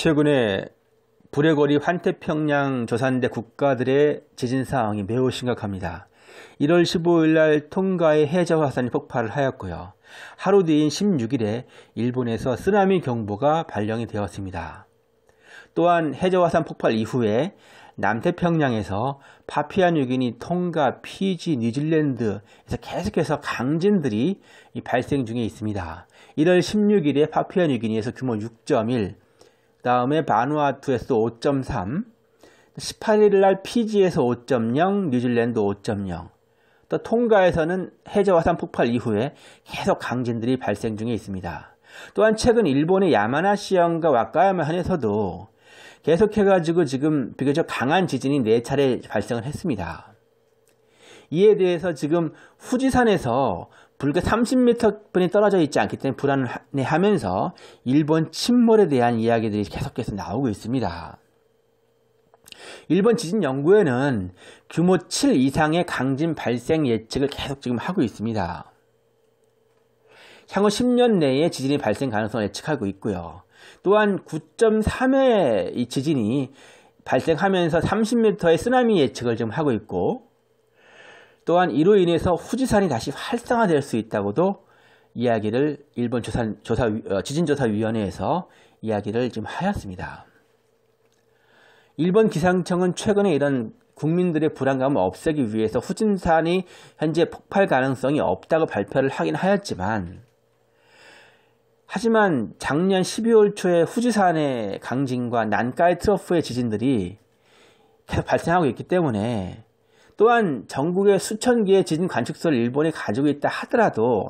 최근에 불의 거리 환태평양 조산대 국가들의 지진 상황이 매우 심각합니다. 1월 15일 날 통가의 해저 화산이 폭발을 하였고요. 하루 뒤인 16일에 일본에서 쓰나미 경보가 발령이 되었습니다. 또한 해저 화산 폭발 이후에 남태평양에서 파피아 뉴기니, 통가, 피지, 뉴질랜드에서 계속해서 강진들이 발생 중에 있습니다. 1월 16일에 파피아 뉴기니에서 규모 6.1, 다음에 바누아투에서 5.3, 18일 날 피지에서 5.0, 뉴질랜드 5.0, 또 통가에서는 해저화산 폭발 이후에 계속 강진들이 발생 중에 있습니다. 또한 최근 일본의 야마나 시현과 와카야마현에서도 계속해가지고 지금 비교적 강한 지진이 네차례 발생을 했습니다. 이에 대해서 지금 후지산에서 불과 30m 뿐이 떨어져 있지 않기 때문에 불안해하면서 일본 침몰에 대한 이야기들이 계속해서 나오고 있습니다. 일본 지진 연구회는 규모 7 이상의 강진 발생 예측을 계속 지금 하고 있습니다. 향후 10년 내에 지진이 발생 가능성을 예측하고 있고요. 또한 9.3의 지진이 발생하면서 30m의 쓰나미 예측을 지금 하고 있고 또한 이로 인해서 후지산이 다시 활성화될 수 있다고도 이야기를 일본 조사, 조사, 어, 지진조사위원회에서 이야기를 지금 하였습니다. 일본 기상청은 최근에 이런 국민들의 불안감을 없애기 위해서 후진산이 현재 폭발 가능성이 없다고 발표를 하긴 하였지만 하지만 작년 12월 초에 후지산의 강진과 난카이 트러프의 지진들이 계속 발생하고 있기 때문에 또한 전국의 수천 개의 지진 관측소를 일본이 가지고 있다 하더라도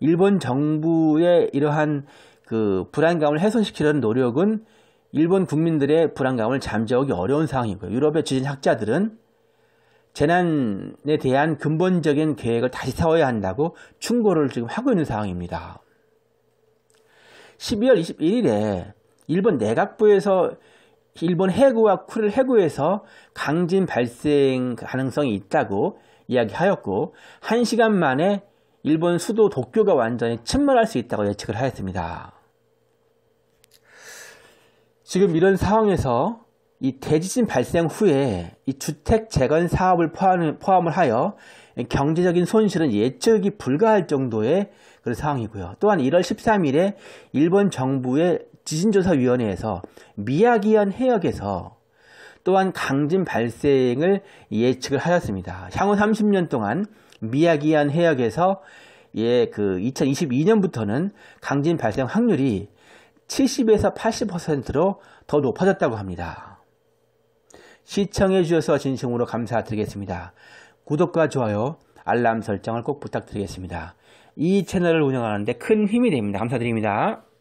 일본 정부의 이러한 그 불안감을 해소시키려는 노력은 일본 국민들의 불안감을 잠재우기 어려운 상황이고요. 유럽의 지진 학자들은 재난에 대한 근본적인 계획을 다시 세워야 한다고 충고를 지금 하고 있는 상황입니다. 12월 21일에 일본 내각부에서 일본 해구와 쿠릴 해구에서 강진 발생 가능성이 있다고 이야기하였고 1시간 만에 일본 수도 도쿄가 완전히 침몰할 수 있다고 예측을 하였습니다. 지금 이런 상황에서 이 대지진 발생 후에 이 주택 재건 사업을 포함, 포함을 하여 경제적인 손실은 예측이 불가할 정도의 그런 상황이고요. 또한 1월 13일에 일본 정부의 지진조사위원회에서 미야기현 해역에서 또한 강진 발생을 예측을 하였습니다. 향후 30년 동안 미야기현 해역에서 예, 그 2022년부터는 강진 발생 확률이 70에서 80%로 더 높아졌다고 합니다. 시청해 주셔서 진심으로 감사드리겠습니다. 구독과 좋아요, 알람 설정을 꼭 부탁드리겠습니다. 이 채널을 운영하는데 큰 힘이 됩니다. 감사드립니다.